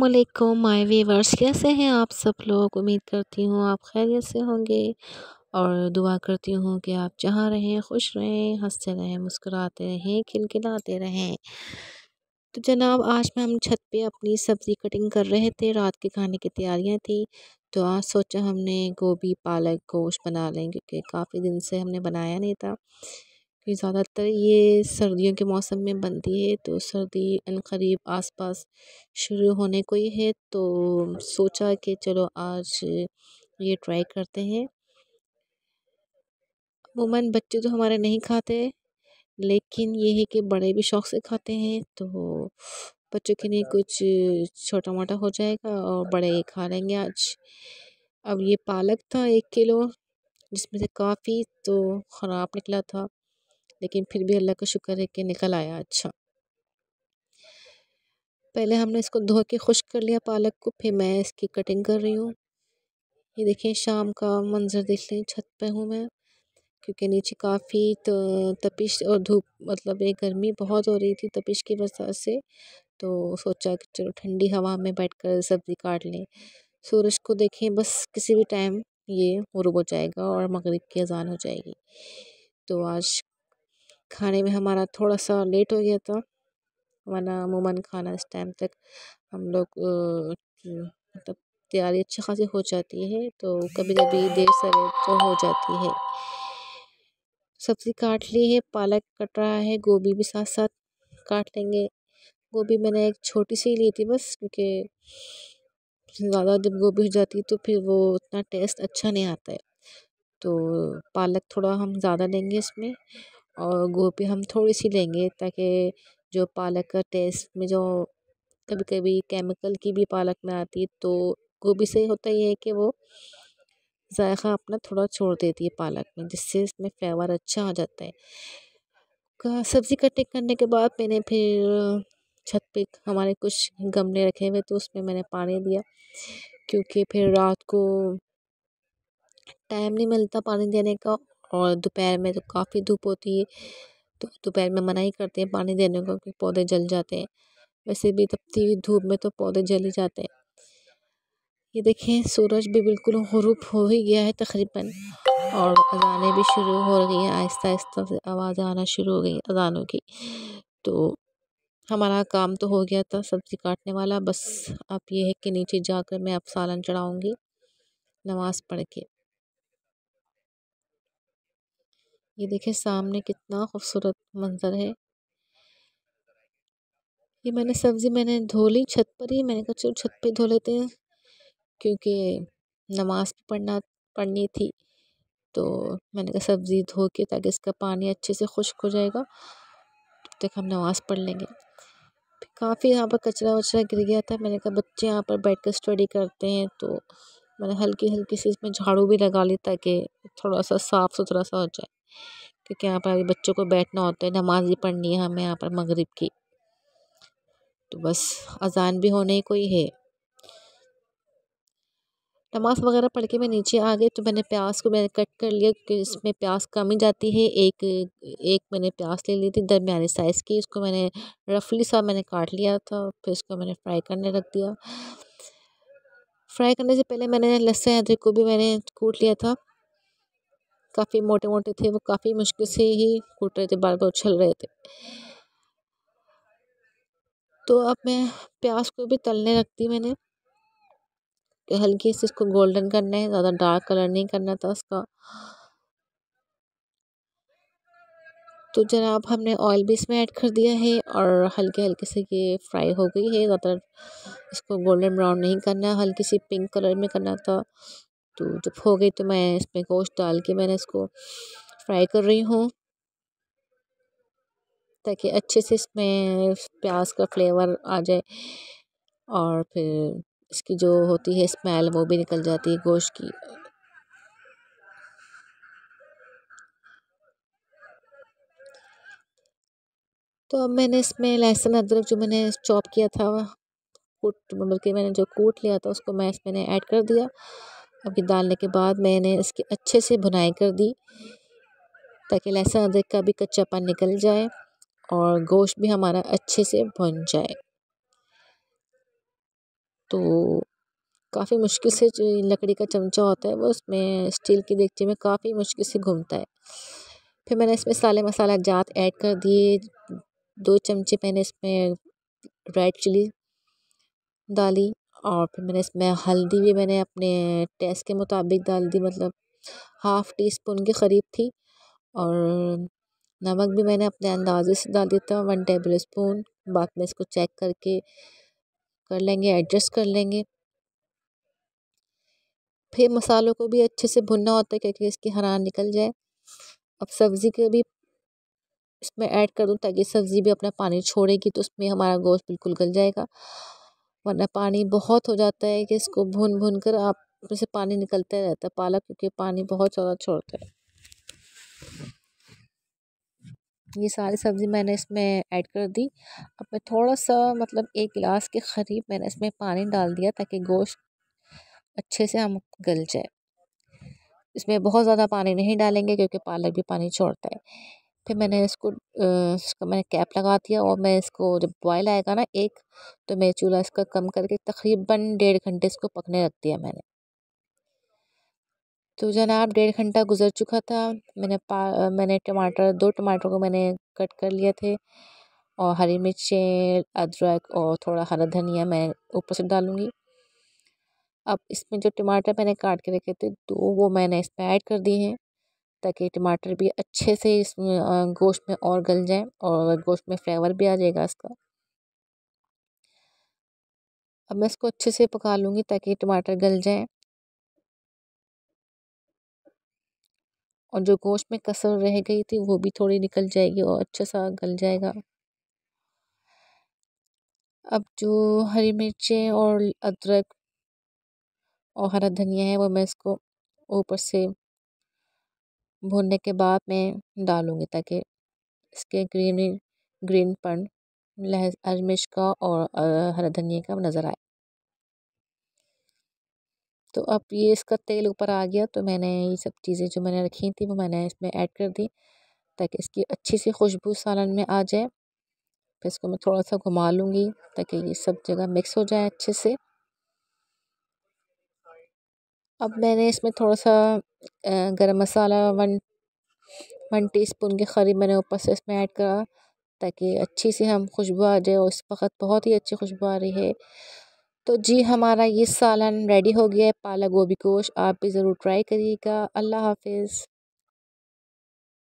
वालेकुम my viewers कैसे हैं आप सब लोग उम्मीद करती हूँ आप खैरियत से होंगे और दुआ करती हूँ कि आप जहाँ रहें खुश रहें हंसते रहें मुस्कुराते रहें खिलखिलाते रहें तो जनाब आज मैं हम छत पे अपनी सब्ज़ी कटिंग कर रहे थे रात के खाने की तैयारियाँ थी तो आज सोचा हमने गोभी पालक गोश्त बना लें क्योंकि काफ़ी दिन से हमने बनाया नहीं था फिर ज़्यादातर ये सर्दियों के मौसम में बनती है तो सर्दी क़रीब आस पास शुरू होने को ही है तो सोचा कि चलो आज ये ट्राई करते हैं अमूमन बच्चे तो हमारे नहीं खाते लेकिन ये है कि बड़े भी शौक़ से खाते हैं तो बच्चों के लिए कुछ छोटा मोटा हो जाएगा और बड़े खा लेंगे आज अब ये पालक था एक किलो जिसमें से काफ़ी तो ख़राब निकला था लेकिन फिर भी अल्लाह का शुक्र है कि निकल आया अच्छा पहले हमने इसको धो के खुश्क कर लिया पालक को फिर मैं इसकी कटिंग कर रही हूँ ये देखें शाम का मंज़र देख लें छत पे हूँ मैं क्योंकि नीचे काफ़ी तपिश और धूप मतलब ये गर्मी बहुत हो रही थी तपिश की वजह से तो सोचा कि चलो ठंडी हवा में बैठ कर सब्ज़ी काट लें सूरज को देखें बस किसी भी टाइम ये गुरूब हो जाएगा और मगरिब की अजान हो जाएगी तो आज खाने में हमारा थोड़ा सा लेट हो गया था वरना अमूमन खाना इस टाइम तक हम लोग मतलब तैयारी अच्छी खासी हो जाती है तो कभी कभी देर सवेर तो हो जाती है सब्ज़ी काट ली है पालक कट रहा है गोभी भी साथ साथ काट लेंगे गोभी मैंने एक छोटी सी ली थी बस क्योंकि ज़्यादा जब गोभी हो जाती है तो फिर वो उतना टेस्ट अच्छा नहीं आता है तो पालक थोड़ा हम ज़्यादा लेंगे इसमें और गोभी हम थोड़ी सी लेंगे ताकि जो पालक का टेस्ट में जो कभी कभी केमिकल की भी पालक में आती है तो गोभी से होता ये है कि वो जायका अपना थोड़ा छोड़ देती है पालक में जिससे इसमें फ्लेवर अच्छा आ जाता है का सब्ज़ी कटिंग करने के बाद मैंने फिर छत पे हमारे कुछ गमले रखे हुए तो उसमें मैंने पानी दिया क्योंकि फिर रात को टाइम नहीं मिलता पानी देने का और दोपहर में तो काफ़ी धूप होती है तो दोपहर में मना ही करते हैं पानी देने को क्योंकि पौधे जल जाते हैं वैसे भी तपती हुई धूप में तो पौधे जल ही जाते हैं ये देखें सूरज भी बिल्कुल हरूप हो ही गया है तकरीबन और अजानें भी शुरू हो रही हैं आहिस्ता आहिस्ता से आवाज़ आना शुरू हो गई अजानों की तो हमारा काम तो हो गया था सब्ज़ी काटने वाला बस अब ये है कि नीचे जाकर मैं अब सालन चढ़ाऊँगी नमाज़ पढ़ के ये देखें सामने कितना खूबसूरत मंज़र है ये मैंने सब्ज़ी मैंने धो ली छत पर ही मैंने कहा चलो छत पे धो लेते हैं क्योंकि नमाज पढ़ना पढ़नी थी तो मैंने कहा सब्ज़ी धो के ताकि इसका पानी अच्छे से खुश्क हो जाएगा तब तक हम नमाज़ पढ़ लेंगे काफ़ी यहाँ पर कचरा वचरा गिर गया था मैंने कहा बच्चे यहाँ पर बैठ कर स्टडी करते हैं तो मैंने हल्की हल्की सी इसमें झाड़ू भी लगा ली ताकि थोड़ा सा साफ़ सुथरा सा हो जाए क्योंकि यहाँ पर अभी बच्चों को बैठना होता है नमाज भी पढ़नी है हमें यहाँ पर मगरिब की तो बस अजान भी होने ही कोई है नमाज वगैरह पढ़ के मैं नीचे आ गई तो मैंने प्याज को मैंने कट कर लिया क्योंकि इसमें प्याज कम ही जाती है एक एक मैंने प्याज ले ली थी दरमियाने साइज़ की इसको मैंने रफली सा मैंने काट लिया था फिर इसको मैंने फ्राई करने रख दिया फ्राई करने से पहले मैंने लहसुन अदरक को भी मैंने कूट लिया था काफ़ी मोटे मोटे थे वो काफ़ी मुश्किल से ही कूट रहे थे बार बार उछल रहे थे तो अब मैं प्याज को भी तलने रखती मैंने कि हल्की से इसको गोल्डन करना है ज़्यादा डार्क कलर नहीं करना था उसका तो जनाब हमने ऑयल भी इसमें ऐड कर दिया है और हल्के हल्के से ये फ्राई हो गई है ज़्यादा इसको गोल्डन ब्राउन नहीं करना हल्की सी पिंक कलर में करना था तो जब हो गई तो मैं इसमें गोश्त डाल के मैंने इसको फ्राई कर रही हूँ ताकि अच्छे से इसमें प्याज का फ्लेवर आ जाए और फिर इसकी जो होती है स्मेल वो भी निकल जाती है गोश्त की तो अब मैंने इसमें लहसुन अदरक जो मैंने चॉप किया था कूट मतलब कि मैंने जो कूट लिया था उसको मैं इसमें ऐड कर दिया अभी डालने के बाद मैंने इसकी अच्छे से भुनाई कर दी ताकि लहसुन अदरक का भी कच्चापन निकल जाए और गोश्त भी हमारा अच्छे से भुन जाए तो काफ़ी मुश्किल से जो लकड़ी का चमचा होता है वो उसमें स्टील की देखते में काफ़ी मुश्किल से घूमता है फिर मैंने इसमें साले मसाला जात ऐड कर दिए दो चमचे मैंने इसमें रेड चिली डाली और फिर मैंने इसमें हल्दी भी मैंने अपने टेस्ट के मुताबिक डाल दी मतलब हाफ़ टी स्पून के क़रीब थी और नमक भी मैंने अपने अंदाज़े से डाल दिया था वन टेबल स्पून बाद में इसको चेक करके कर लेंगे एडजस्ट कर लेंगे फिर मसालों को भी अच्छे से भुनना होता है क्योंकि इसकी हरा निकल जाए अब सब्ज़ी को भी इसमें ऐड कर दूँ ताकि सब्ज़ी भी अपना पानी छोड़ेगी तो उसमें हमारा गोश्त बिल्कुल गल जाएगा वरना पानी बहुत हो जाता है कि इसको भून भून कर आप उसमें से पानी निकलता रहता है पालक क्योंकि पानी बहुत ज़्यादा छोड़ता है ये सारी सब्ज़ी मैंने इसमें ऐड कर दी अब मैं थोड़ा सा मतलब एक गिलास के करीब मैंने इसमें पानी डाल दिया ताकि गोश्त अच्छे से हम गल जाए इसमें बहुत ज़्यादा पानी नहीं डालेंगे क्योंकि पालक भी पानी छोड़ता है फिर मैंने इसको इसका मैंने कैप लगा दिया और मैं इसको जब बॉयल आएगा ना एक तो मैं चूल्हा इसका कम करके तकरीबन डेढ़ घंटे इसको पकने रख दिया मैंने तो जनाब डेढ़ घंटा गुजर चुका था मैंने पा मैंने टमाटर दो टमाटर को मैंने कट कर लिए थे और हरी मिर्चें अदरक और थोड़ा हरा धनिया मैं ऊपर से डालूँगी अब इसमें जो टमाटर मैंने काट के रखे थे दो वो मैंने इसमें ऐड कर दिए हैं ताकि टमाटर भी अच्छे से इस गोश्त में और गल जाए और गोश्त में फ्लेवर भी आ जाएगा इसका अब मैं इसको अच्छे से पका लूँगी ताकि टमाटर गल जाए और जो गोश्त में कसर रह गई थी वो भी थोड़ी निकल जाएगी और अच्छे सा गल जाएगा अब जो हरी मिर्चें और अदरक और हरा धनिया है वो मैं इसको ऊपर से भूनने के बाद मैं डालूँगी ताकि इसके ग्रीनरी ग्रीनपन लहस अजमेश का और हरा धनिया का नज़र आए तो अब ये इसका तेल ऊपर आ गया तो मैंने ये सब चीज़ें जो मैंने रखी थी वो मैंने इसमें ऐड कर दी ताकि इसकी अच्छी सी खुशबू सालन में आ जाए फिर इसको मैं थोड़ा सा घुमा लूँगी ताकि ये सब जगह मिक्स हो जाए अच्छे से अब मैंने इसमें थोड़ा सा गरम मसाला वन वन स्पून के करीब मैंने ऊपर से इसमें ऐड करा ताकि अच्छी सी हम खुशबू आ जाए और इस वक्त बहुत ही अच्छी खुशबू आ रही है तो जी हमारा ये सालन रेडी हो गया है पालक गोभी गोश आप भी ज़रूर ट्राई करिएगा अल्लाह हाफिज़